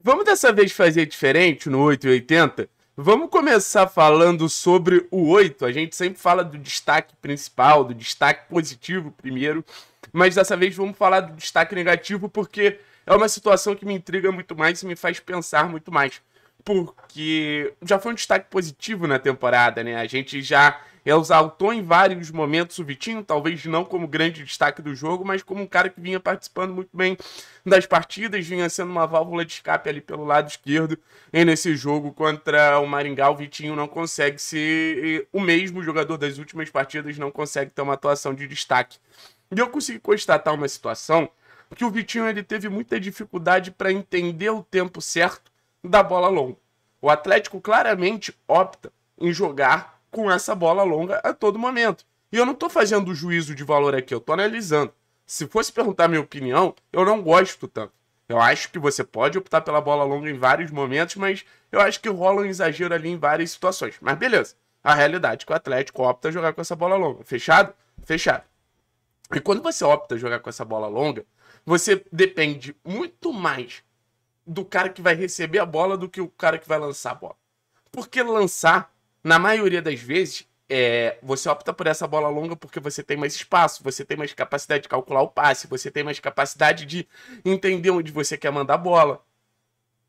Vamos dessa vez fazer diferente no 880? Vamos começar falando sobre o 8. A gente sempre fala do destaque principal, do destaque positivo primeiro, mas dessa vez vamos falar do destaque negativo porque é uma situação que me intriga muito mais e me faz pensar muito mais porque já foi um destaque positivo na temporada, né? A gente já exaltou em vários momentos o Vitinho, talvez não como grande destaque do jogo, mas como um cara que vinha participando muito bem das partidas, vinha sendo uma válvula de escape ali pelo lado esquerdo. E nesse jogo contra o Maringá, o Vitinho não consegue ser o mesmo jogador das últimas partidas, não consegue ter uma atuação de destaque. E eu consegui constatar uma situação que o Vitinho ele teve muita dificuldade para entender o tempo certo da bola longa. O Atlético claramente opta em jogar com essa bola longa a todo momento. E eu não estou fazendo juízo de valor aqui, eu estou analisando. Se fosse perguntar minha opinião, eu não gosto tanto. Eu acho que você pode optar pela bola longa em vários momentos, mas eu acho que rola um exagero ali em várias situações. Mas beleza, a realidade é que o Atlético opta jogar com essa bola longa. Fechado? Fechado. E quando você opta jogar com essa bola longa, você depende muito mais do cara que vai receber a bola do que o cara que vai lançar a bola. Porque lançar, na maioria das vezes, é, você opta por essa bola longa porque você tem mais espaço, você tem mais capacidade de calcular o passe, você tem mais capacidade de entender onde você quer mandar a bola.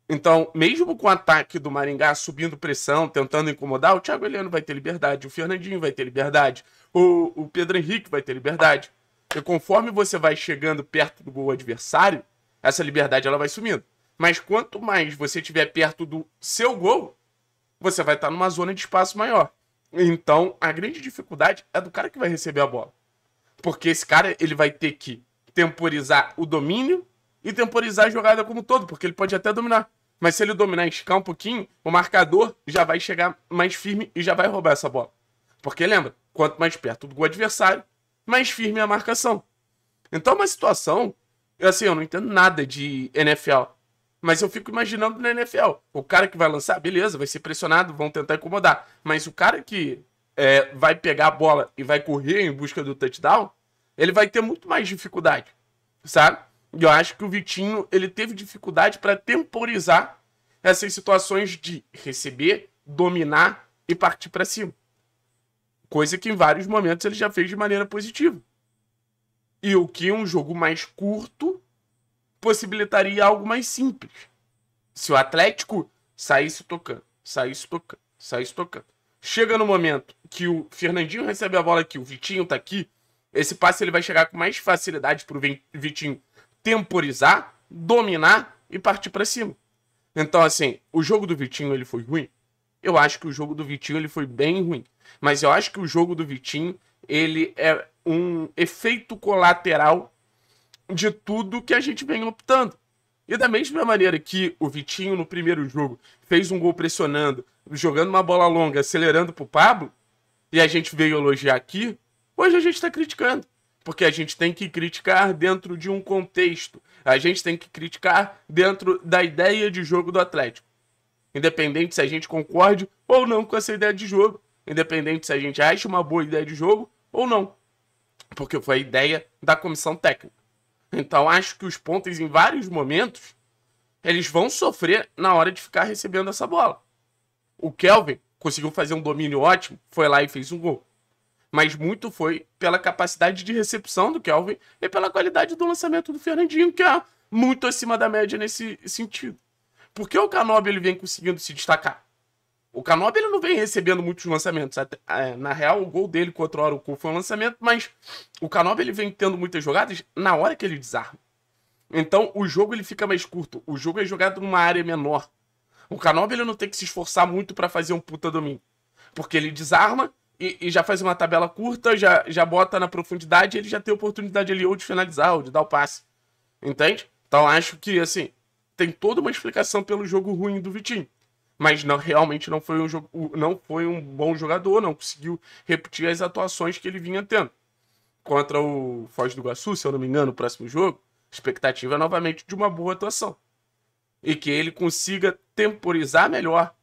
Então, mesmo com o ataque do Maringá subindo pressão, tentando incomodar, o Thiago Heleno vai ter liberdade, o Fernandinho vai ter liberdade, o, o Pedro Henrique vai ter liberdade. E conforme você vai chegando perto do gol adversário, essa liberdade ela vai sumindo. Mas quanto mais você estiver perto do seu gol, você vai estar numa zona de espaço maior. Então, a grande dificuldade é do cara que vai receber a bola. Porque esse cara, ele vai ter que temporizar o domínio e temporizar a jogada como um todo, porque ele pode até dominar. Mas se ele dominar e esticar um pouquinho, o marcador já vai chegar mais firme e já vai roubar essa bola. Porque lembra, quanto mais perto do adversário, mais firme é a marcação. Então é uma situação, assim, eu não entendo nada de NFL, mas eu fico imaginando na NFL. O cara que vai lançar, beleza, vai ser pressionado, vão tentar incomodar. Mas o cara que é, vai pegar a bola e vai correr em busca do touchdown, ele vai ter muito mais dificuldade, sabe? E eu acho que o Vitinho, ele teve dificuldade para temporizar essas situações de receber, dominar e partir para cima. Coisa que em vários momentos ele já fez de maneira positiva. E o que um jogo mais curto possibilitaria algo mais simples. Se o Atlético saísse tocando, saísse tocando, saísse tocando. Chega no momento que o Fernandinho recebe a bola aqui, o Vitinho tá aqui, esse passe ele vai chegar com mais facilidade pro Vitinho temporizar, dominar e partir para cima. Então, assim, o jogo do Vitinho ele foi ruim? Eu acho que o jogo do Vitinho ele foi bem ruim. Mas eu acho que o jogo do Vitinho ele é um efeito colateral de tudo que a gente vem optando. E da mesma maneira que o Vitinho no primeiro jogo fez um gol pressionando, jogando uma bola longa, acelerando pro Pablo, e a gente veio elogiar aqui, hoje a gente está criticando. Porque a gente tem que criticar dentro de um contexto. A gente tem que criticar dentro da ideia de jogo do Atlético. Independente se a gente concorde ou não com essa ideia de jogo. Independente se a gente acha uma boa ideia de jogo ou não. Porque foi a ideia da comissão técnica. Então acho que os Pontes em vários momentos eles vão sofrer na hora de ficar recebendo essa bola. O Kelvin conseguiu fazer um domínio ótimo, foi lá e fez um gol. Mas muito foi pela capacidade de recepção do Kelvin e pela qualidade do lançamento do Fernandinho, que é muito acima da média nesse sentido. Por que o Canobi ele vem conseguindo se destacar? O Canop ele não vem recebendo muitos lançamentos. É, na real, o gol dele contra o Oroco foi um lançamento, mas o Canop ele vem tendo muitas jogadas na hora que ele desarma. Então o jogo ele fica mais curto. O jogo é jogado numa área menor. O Canop ele não tem que se esforçar muito para fazer um puta domínio. Porque ele desarma e, e, já faz uma tabela curta, já, já bota na profundidade e ele já tem oportunidade ali ou de finalizar ou de dar o passe. Entende? Então acho que, assim, tem toda uma explicação pelo jogo ruim do Vitinho mas não, realmente não foi, um, não foi um bom jogador, não conseguiu repetir as atuações que ele vinha tendo. Contra o Foz do Iguaçu, se eu não me engano, no próximo jogo, expectativa é novamente de uma boa atuação. E que ele consiga temporizar melhor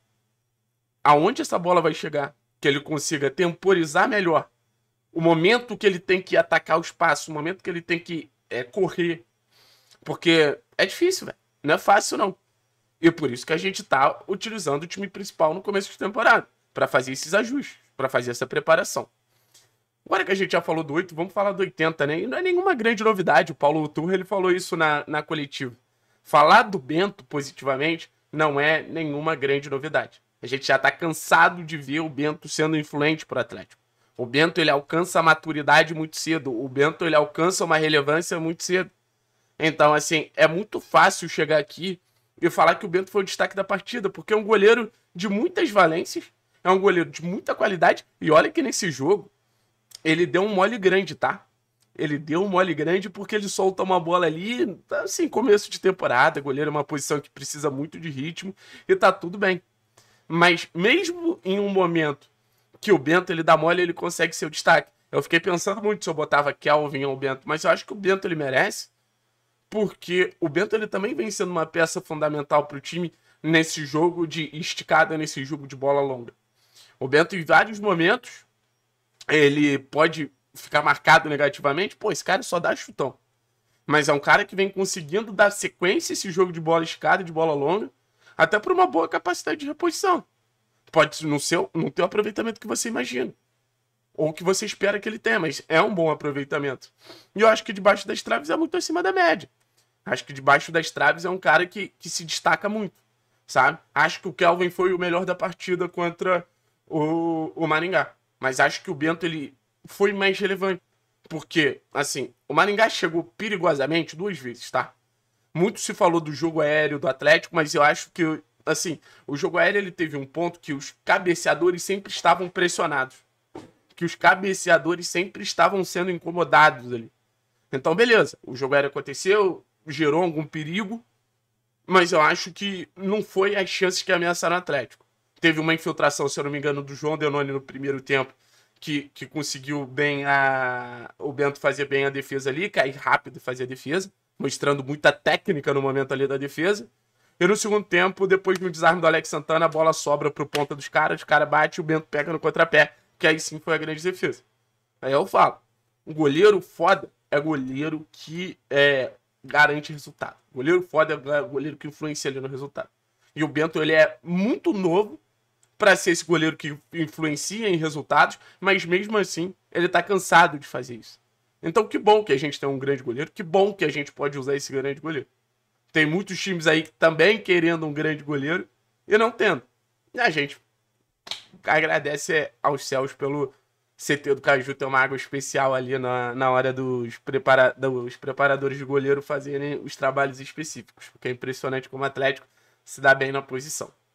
aonde essa bola vai chegar, que ele consiga temporizar melhor o momento que ele tem que atacar o espaço, o momento que ele tem que é, correr. Porque é difícil, velho. Não é fácil, não. E por isso que a gente está utilizando o time principal no começo de temporada, para fazer esses ajustes, para fazer essa preparação. Agora que a gente já falou do 8, vamos falar do 80, né? E não é nenhuma grande novidade, o Paulo Turra ele falou isso na, na coletiva. Falar do Bento positivamente não é nenhuma grande novidade. A gente já está cansado de ver o Bento sendo influente para o Atlético. O Bento ele alcança a maturidade muito cedo, o Bento ele alcança uma relevância muito cedo. Então, assim, é muito fácil chegar aqui e falar que o Bento foi o destaque da partida, porque é um goleiro de muitas valências, é um goleiro de muita qualidade, e olha que nesse jogo ele deu um mole grande, tá? Ele deu um mole grande porque ele solta uma bola ali, assim, começo de temporada, goleiro é uma posição que precisa muito de ritmo, e tá tudo bem. Mas mesmo em um momento que o Bento ele dá mole, ele consegue ser o destaque. Eu fiquei pensando muito se eu botava Kelvin ou Bento, mas eu acho que o Bento ele merece, porque o Bento ele também vem sendo uma peça fundamental para o time nesse jogo de esticada, nesse jogo de bola longa. O Bento, em vários momentos, ele pode ficar marcado negativamente. Pô, esse cara só dá chutão. Mas é um cara que vem conseguindo dar sequência esse jogo de bola esticada de bola longa, até por uma boa capacidade de reposição. Pode não, ser, não ter o aproveitamento que você imagina ou que você espera que ele tenha, mas é um bom aproveitamento. E eu acho que debaixo das traves é muito acima da média. Acho que debaixo das traves é um cara que, que se destaca muito, sabe? Acho que o Kelvin foi o melhor da partida contra o, o Maringá. Mas acho que o Bento ele foi mais relevante. Porque, assim, o Maringá chegou perigosamente duas vezes, tá? Muito se falou do jogo aéreo do Atlético, mas eu acho que, assim, o jogo aéreo ele teve um ponto que os cabeceadores sempre estavam pressionados que os cabeceadores sempre estavam sendo incomodados ali. Então, beleza, o jogo era aconteceu, gerou algum perigo, mas eu acho que não foi as chances que ameaçaram o Atlético. Teve uma infiltração, se eu não me engano, do João Denoni no primeiro tempo, que, que conseguiu bem a. O Bento fazer bem a defesa ali, cair rápido e fazer a defesa, mostrando muita técnica no momento ali da defesa. E no segundo tempo, depois de um desarme do Alex Santana, a bola sobra pro ponta dos caras, o cara bate e o Bento pega no contrapé que aí sim foi a grande defesa. Aí eu falo, um goleiro foda é goleiro que é, garante resultado. Goleiro foda é goleiro que influencia ali no resultado. E o Bento, ele é muito novo para ser esse goleiro que influencia em resultados, mas mesmo assim, ele tá cansado de fazer isso. Então, que bom que a gente tem um grande goleiro, que bom que a gente pode usar esse grande goleiro. Tem muitos times aí também querendo um grande goleiro e não tendo. E a gente agradece aos céus pelo CT do Caju ter uma água especial ali na, na hora dos, prepara, dos preparadores de goleiro fazerem os trabalhos específicos, porque é impressionante como o Atlético se dá bem na posição.